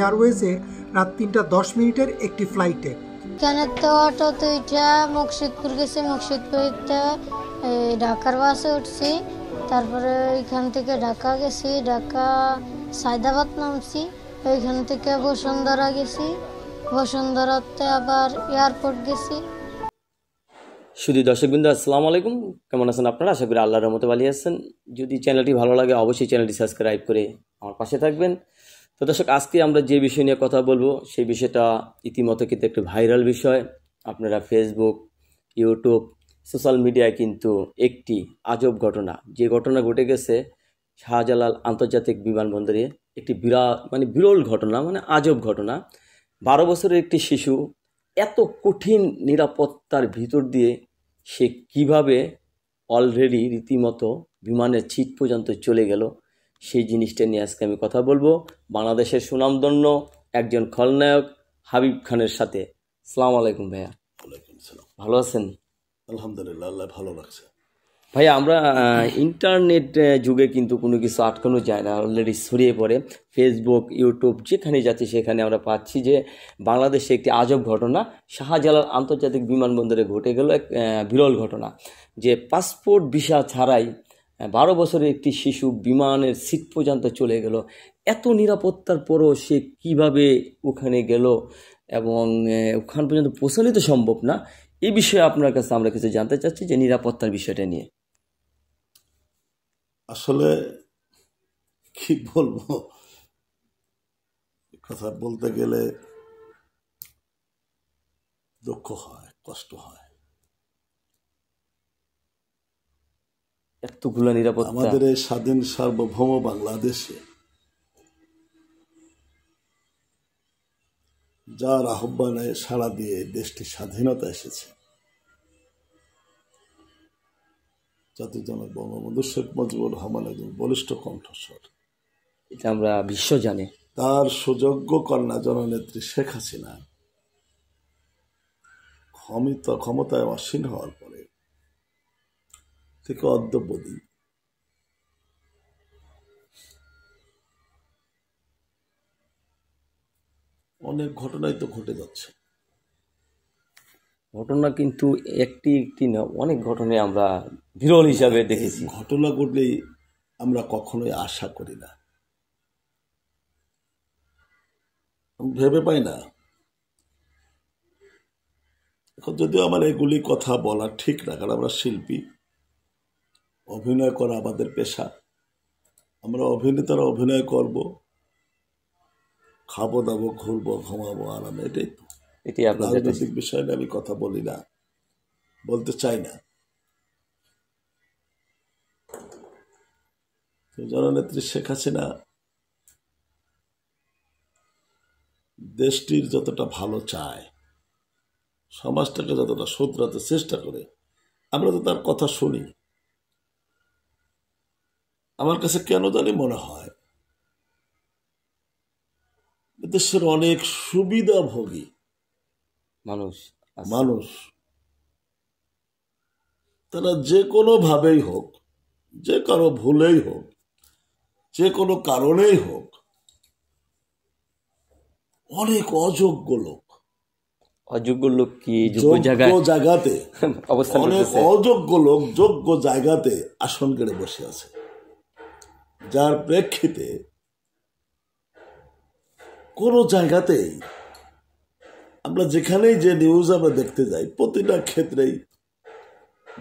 এয়ারওয়েজে রাত তিনটা দশ মিনিটের একটি ফ্লাইটে এখানে তো অটো দুইটা মুর্শিদপুর গেছে মুর্শিদপুরটা ঢাকার বাসে উঠছি তারপরে এখান থেকে ঢাকা গেছি ঢাকা সায়দাবাদ নামছি এখান থেকে বসুন্ধরা গেছি বসুন্ধরাতে আবার এয়ারপোর্ট গেছি শুধু দর্শকবৃন্দ আসসালামু আলাইকুম কেমন আছেন আপনারা আশা করি আল্লাহর মতো ভালো আছেন যদি চ্যানেলটি ভালো লাগে অবশ্যই চ্যানেলটি সাবস্ক্রাইব করে আমার পাশে থাকবেন তো দর্শক আজকে আমরা যে বিষয় নিয়ে কথা বলবো সেই বিষয়টা ইতিমধ্যে কিন্তু একটি ভাইরাল বিষয় আপনারা ফেসবুক ইউটিউব সোশ্যাল মিডিয়ায় কিন্তু একটি আজব ঘটনা যে ঘটনা ঘটে গেছে শাহজালাল আন্তর্জাতিক বিমানবন্দরে একটি বিরাট মানে বিরল ঘটনা মানে আজব ঘটনা বারো বছরের একটি শিশু এত কঠিন নিরাপত্তার ভিতর দিয়ে সে কিভাবে অলরেডি রীতিমতো বিমানের ছিট পর্যন্ত চলে গেল সেই জিনিসটা নিয়ে আজকে আমি কথা বলবো বাংলাদেশের সুনামধন্য একজন খলনায়ক হাবিব খানের সাথে সালাম আলাইকুম ভাইয়া ভালো আছেন আলহামদুলিল্লাহ আল্লাহ ভালো লাগছে ভাই আমরা ইন্টারনেট যুগে কিন্তু কোনো কিছু আটকানো যায় না অলরেডি ছড়িয়ে পড়ে ফেসবুক ইউটিউব যেখানে যাচ্ছে সেখানে আমরা পাচ্ছি যে বাংলাদেশে একটি আজব ঘটনা শাহজালাল আন্তর্জাতিক বিমানবন্দরে ঘটে গেল এক বিরল ঘটনা যে পাসপোর্ট ভিসা ছাড়াই বারো বছরের একটি শিশু বিমানের সিট পর্যন্ত চলে গেল এত নিরাপত্তার পরও সে কিভাবে ওখানে গেল এবং ওখান পর্যন্ত পৌঁছানো তো সম্ভব না এই বিষয়ে আপনার কাছে আমরা কিছু জানতে চাচ্ছি যে নিরাপত্তার বিষয়টা নিয়ে আসলে কি বলবো কথা বলতে গেলে দুঃখ হয় কষ্ট হয় এতগুলো নিরাপত্তা আমাদের এই স্বাধীন সার্বভৌম বাংলাদেশে যার আহ্বানে সাড়া দিয়ে দেশটি স্বাধীনতা এসেছে জাতিজনক বঙ্গবন্ধু শেখ মুজিবুর রহমান একজন বলিষ্ঠ কণ্ঠস্বর এটা আমরা বিশ্ব জানি তার সুযোগ্য কন্যা জননেত্রী শেখ হাসিনা ক্ষমতা ক্ষমতায় অসীন হওয়ার পর থেকে অদ্যপদি অনেক ঘটনাই তো ঘটে যাচ্ছে ঘটনা কিন্তু একটি একটি না অনেক ঘটনায় আমরা বিরল হিসাবে দেখেছি ঘটনা ঘটলেই আমরা কখনোই আশা করি না ভেবে পাই না এখন যদিও আমার এগুলি কথা বলা ঠিক না কারণ আমরা শিল্পী অভিনয় করা আমাদের পেশা আমরা অভিনেতারা অভিনয় করব খাবো দাবো ঘুরবো ঘুমাবো আরামে এটাই তো রাজনৈতিক বিষয় নিয়ে আমি কথা বলি না বলতে চাই না জননেত্রী শেখ হাসিনা দেশটির যতটা ভালো চায় সমাজটাকে যতটা শোধরাতে চেষ্টা করে আমরা তো তার কথা শুনি আমার কাছে কেন জানি মনে হয় দেশের অনেক সুবিধা ভোগী মানুষ মানুষ তারা যে কোনো ভাবেই হোক যে কারো ভুলেই হোক যে কোনো কারণেই হোক অনেক অযোগ্য লোক অযোগ্য লোক কি জায়গাতে অনেক অযোগ্য লোক যোগ্য জায়গাতে আসন কেড়ে বসে আছে যার প্রেক্ষিতে কোনো জায়গাতেই আমরা যেখানেই যে নিউজ আমরা দেখতে যাই প্রতিটা ক্ষেত্রেই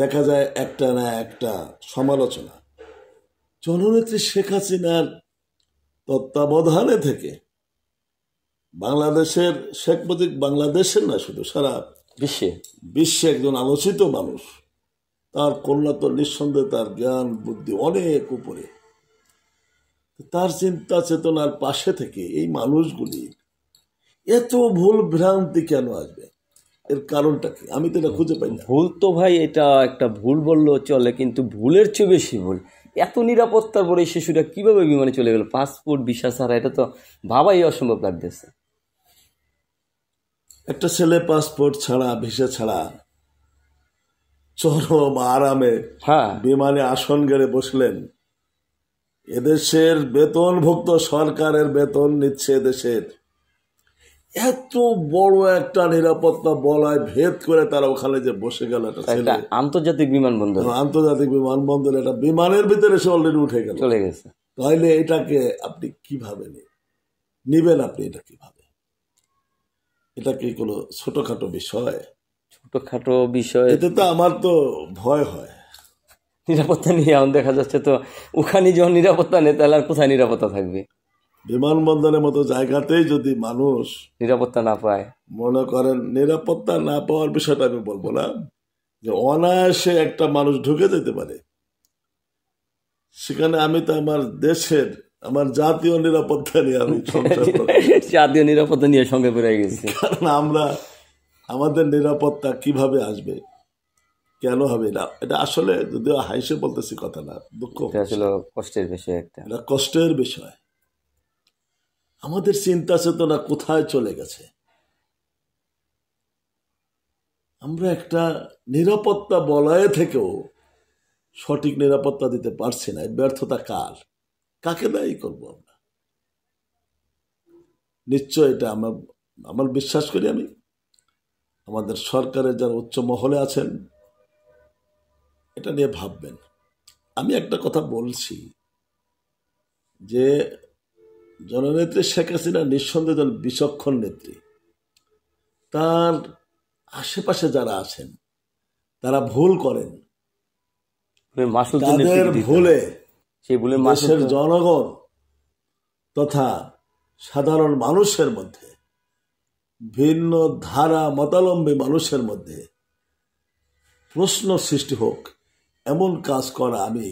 দেখা যায় একটা না একটা সমালোচনা জননেত্রী শেখ হাসিনার তত্ত্বাবধানে থেকে বাংলাদেশের শেখ মুজিব বাংলাদেশের না শুধু সারা বিশ্বে বিশ্বে একজন আলোচিত মানুষ তার কন্যা তো নিঃসন্দেহে তার জ্ঞান বুদ্ধি অনেক উপরে তার চিন্তা চেতনার পাশে থেকে এই মানুষগুলি এত ভুল ভ্রান্তি কেন আসবে এর কারণটা কি আমি তো এটা খুঁজে পাই ভুল তো ভাই এটা একটা ভুল বললেও চলে কিন্তু ভুলের চেয়ে বেশি ভুল এত নিরাপত্তার পরে এই শিশুটা কীভাবে বিমানে চলে গেল পাসপোর্ট বিশ্বাস ছাড়া এটা তো ভাবাই অসম্ভব লাগতেছে একটা ছেলে পাসপোর্ট ছাড়া ভিসা ছাড়া চরম আরামে হ্যাঁ বিমানে আসন গেড়ে বসলেন এদেশের বেতনভুক্ত সরকারের বেতন নিচ্ছে এদেশের এত বড় একটা নিরাপত্তা বলায় ভেদ করে তারা ওখানে যে বসে গেল একটা আন্তর্জাতিক বিমানবন্দর হ্যাঁ, আন্তর্জাতিক বিমানবন্দর এটা বিমানের ভিতরে সে অলরেডি উঠে গেল চলে গেছে তাহলে এটাকে আপনি কিভাবে নেবেন আপনি এটা কিভাবে এটা কি কোনো ছোটখাটো বিষয় ছোটখাটো বিষয় এতে তো আমার তো ভয় হয় নিরাপত্তা নিয়ে এখন দেখা যাচ্ছে তো ওখানে যখন নিরাপত্তা নেই তাহলে আর কোথায় নিরাপত্তা থাকবে বিমানবন্দরের মতো জায়গাতেই যদি মানুষ নিরাপত্তা না পায় মনে করেন নিরাপত্তা না পাওয়ার বিষয়টা আমি বলবো না যে অনায়াসে একটা মানুষ ঢুকে যেতে পারে সেখানে আমি তো আমার দেশের আমার জাতীয় নিরাপত্তা নিয়ে আমি জাতীয় নিরাপত্তা নিয়ে সঙ্গে বেড়ে গেছি কারণ আমরা আমাদের নিরাপত্তা কিভাবে আসবে কেন হবে না এটা আসলে যদিও হাইসে বলতেছি কথা না দুঃখ কষ্টের বিষয় একটা কষ্টের বিষয় আমাদের চিন্তা চেতনা কোথায় চলে গেছে আমরা একটা নিরাপত্তা বলয়ে থেকেও সঠিক নিরাপত্তা দিতে পারছি না ব্যর্থতা কার কাকে দায়ী করব আমরা নিশ্চয় এটা আমার আমার বিশ্বাস করি আমি আমাদের সরকারের যারা উচ্চ মহলে আছেন এটা নিয়ে ভাববেন আমি একটা কথা বলছি যে জননেত্রী শেখ হাসিনা নিঃসন্দেহ বিচক্ষণ নেত্রী তার আশেপাশে যারা আছেন তারা ভুল করেন মানে তাদের ভুলে দেশের জনগণ তথা সাধারণ মানুষের মধ্যে ভিন্ন ধারা মতালম্বী মানুষের মধ্যে প্রশ্ন সৃষ্টি হোক এমন কাজ করা আমি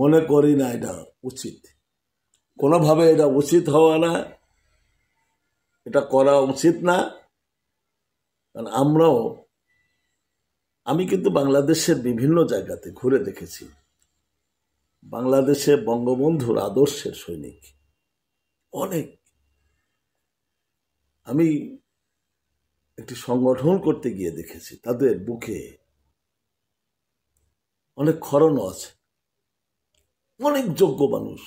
মনে করি না এটা উচিত কোনোভাবে এটা উচিত হওয়া না এটা করা উচিত না কারণ আমরাও আমি কিন্তু বাংলাদেশের বিভিন্ন জায়গাতে ঘুরে দেখেছি বাংলাদেশে বঙ্গবন্ধুর আদর্শের সৈনিক অনেক আমি একটি সংগঠন করতে গিয়ে দেখেছি তাদের বুকে অনেক খরণও আছে অনেক যোগ্য মানুষ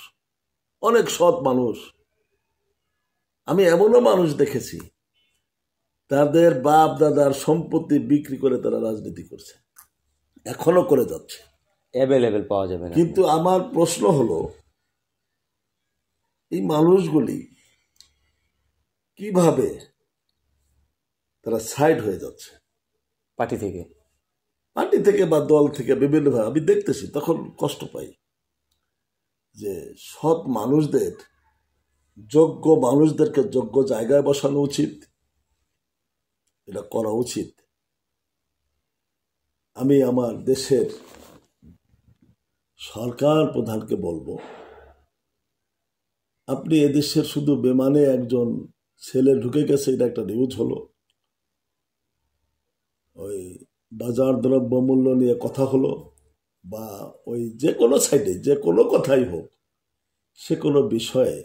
অনেক সৎ মানুষ আমি এমনও মানুষ দেখেছি তাদের বাপ দাদার সম্পত্তি বিক্রি করে তারা রাজনীতি করছে এখনো করে যাচ্ছে অ্যাভেলেবেল পাওয়া যাবে কিন্তু আমার প্রশ্ন হলো এই মানুষগুলি কিভাবে তারা সাইড হয়ে যাচ্ছে পার্টি থেকে পার্টি থেকে বা দল থেকে বিভিন্নভাবে আমি দেখতেছি তখন কষ্ট পাই যে সৎ মানুষদের যোগ্য মানুষদেরকে যোগ্য জায়গায় বসানো উচিত এটা করা উচিত আমি আমার দেশের সরকার প্রধানকে বলবো আপনি এদেশের শুধু বিমানে একজন ছেলে ঢুকে গেছে এটা একটা নিউজ হলো ওই বাজার দ্রব্যমূল্য নিয়ে কথা হলো বা ওই যে কোনো সাইডে যে কোনো কথাই হোক সে কোনো বিষয়ে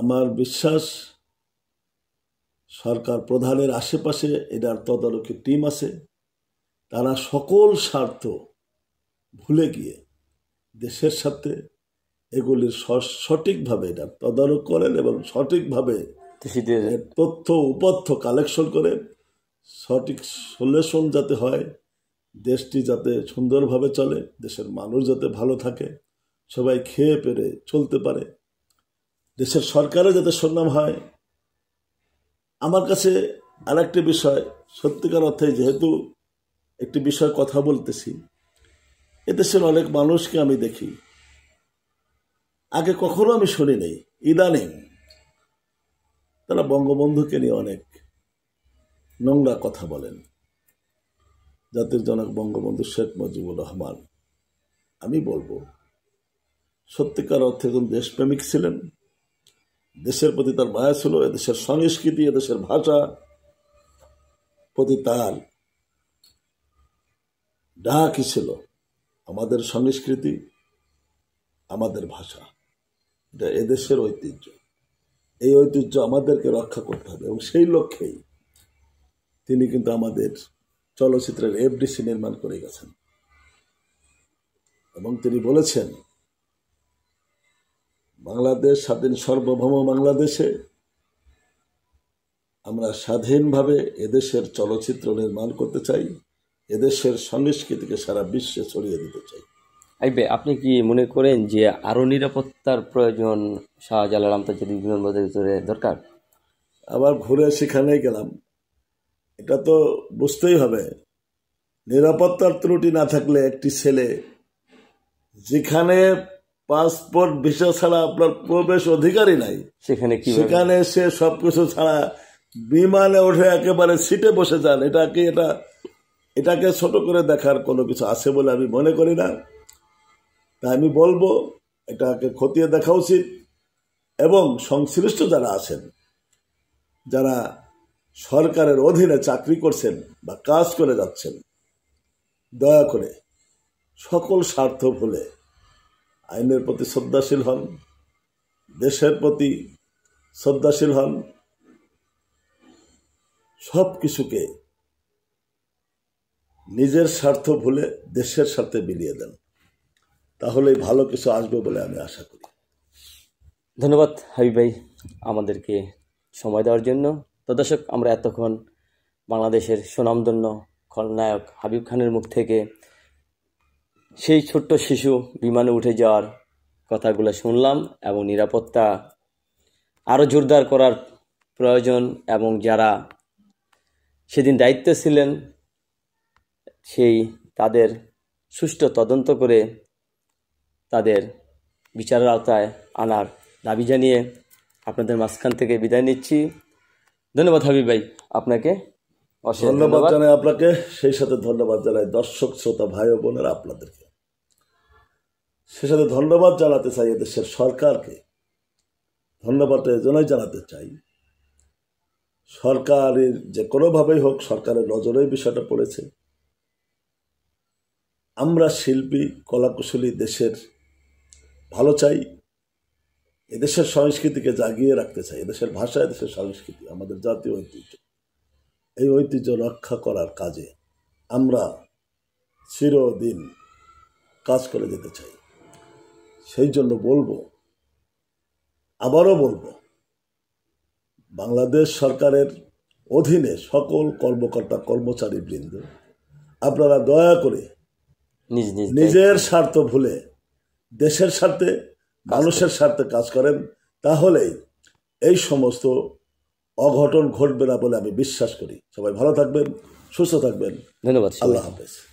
আমার বিশ্বাস সরকার প্রধানের আশেপাশে এটার তদারকি টিম আছে তারা সকল স্বার্থ ভুলে গিয়ে দেশের সাথে এগুলির সঠিকভাবে এটা তদারক করেন এবং সঠিকভাবে তথ্য উপথ্য কালেকশন করেন সঠিক সলিউশন যাতে হয় দেশটি যাতে সুন্দরভাবে চলে দেশের মানুষ যাতে ভালো থাকে সবাই খেয়ে পেরে চলতে পারে দেশের সরকারে যাতে সুনাম হয় আমার কাছে আর একটি বিষয় সত্যিকার অর্থে যেহেতু একটি বিষয় কথা বলতেছি এদেশের অনেক মানুষকে আমি দেখি আগে কখনো আমি শুনি নেই ইদানিং তারা বঙ্গবন্ধুকে নিয়ে অনেক নোংরা কথা বলেন জাতির জনক বঙ্গবন্ধু শেখ মুজিবুর রহমান আমি বলবো সত্যিকার অর্থে একজন দেশপ্রেমিক ছিলেন দেশের প্রতি তার মায়া ছিল এদেশের সংস্কৃতি এদেশের ভাষা প্রতি তার ডাকই ছিল আমাদের সংস্কৃতি আমাদের ভাষা এটা এদেশের ঐতিহ্য এই ঐতিহ্য আমাদেরকে রক্ষা করতে হবে এবং সেই লক্ষ্যেই তিনি কিন্তু আমাদের চলচ্চিত্রের এফডিসি নির্মাণ করে গেছেন এবং তিনি বলেছেন বাংলাদেশ স্বাধীন সর্বভৌম বাংলাদেশে আমরা স্বাধীনভাবে এদেশের চলচ্চিত্র নির্মাণ করতে চাই এদেশের সংস্কৃতিকে সারা বিশ্বে ছড়িয়ে দিতে চাই আইবে আপনি কি মনে করেন যে আরও নিরাপত্তার প্রয়োজন শাহজালাল আন্তর্জাতিক বিমানবন্দরের ভিতরে দরকার আবার ঘুরে সেখানেই গেলাম এটা তো বুঝতেই হবে নিরাপত্তার ত্রুটি না থাকলে একটি ছেলে যেখানে পাসপোর্ট ভিসা ছাড়া আপনার প্রবেশ অধিকারই নাই সেখানে সেখানে সে সবকিছু ছাড়া বিমানে ওঠে একেবারে সিটে বসে যান এটাকে এটা এটাকে ছোট করে দেখার কোনো কিছু আছে বলে আমি মনে করি না তাই আমি বলবো এটাকে খতিয়ে দেখা উচিত এবং সংশ্লিষ্ট যারা আছেন যারা সরকারের অধীনে চাকরি করছেন বা কাজ করে যাচ্ছেন দয়া করে সকল স্বার্থ ভুলে আইনের প্রতি শ্রদ্ধাশীল হন দেশের প্রতি শ্রদ্ধাশীল হন সব কিছুকে নিজের স্বার্থ ভুলে দেশের সাথে বিলিয়ে দেন তাহলেই ভালো কিছু আসবে বলে আমি আশা করি ধন্যবাদ হাবিব ভাই আমাদেরকে সময় দেওয়ার জন্য তো দর্শক আমরা এতক্ষণ বাংলাদেশের সুনামধন্য খলনায়ক হাবিব খানের মুখ থেকে সেই ছোট্ট শিশু বিমানে উঠে যাওয়ার কথাগুলো শুনলাম এবং নিরাপত্তা আরও জোরদার করার প্রয়োজন এবং যারা সেদিন দায়িত্বে ছিলেন সেই তাদের সুষ্ঠু তদন্ত করে তাদের বিচারের আওতায় আনার দাবি জানিয়ে আপনাদের মাঝখান থেকে বিদায় নিচ্ছি ধন্যবাদ হাবিব ভাই আপনাকে ধন্যবাদ জানাই আপনাকে সেই সাথে ধন্যবাদ জানাই দর্শক শ্রোতা ভাই ও বোনেরা আপনাদেরকে সে সাথে ধন্যবাদ জানাতে চাই এদেশের সরকারকে ধন্যবাদ এজন্যই জানাতে চাই সরকারের যে কোনোভাবেই হোক সরকারের নজরেই বিষয়টা পড়েছে আমরা শিল্পী কলাকুশলী দেশের ভালো চাই এদেশের সংস্কৃতিকে জাগিয়ে রাখতে চাই এদেশের ভাষা এদেশের সংস্কৃতি আমাদের জাতীয় ঐতিহ্য এই ঐতিহ্য রক্ষা করার কাজে আমরা চিরদিন কাজ করে যেতে চাই সেই জন্য বলবো আবারও বলবো বাংলাদেশ সরকারের অধীনে সকল কর্মকর্তা কর্মচারী বৃন্দ আপনারা দয়া করে নিজের স্বার্থ ভুলে দেশের স্বার্থে মানুষের স্বার্থে কাজ করেন তাহলেই এই সমস্ত অঘটন ঘটবে না বলে আমি বিশ্বাস করি সবাই ভালো থাকবেন সুস্থ থাকবেন ধন্যবাদ আল্লাহ হাফেজ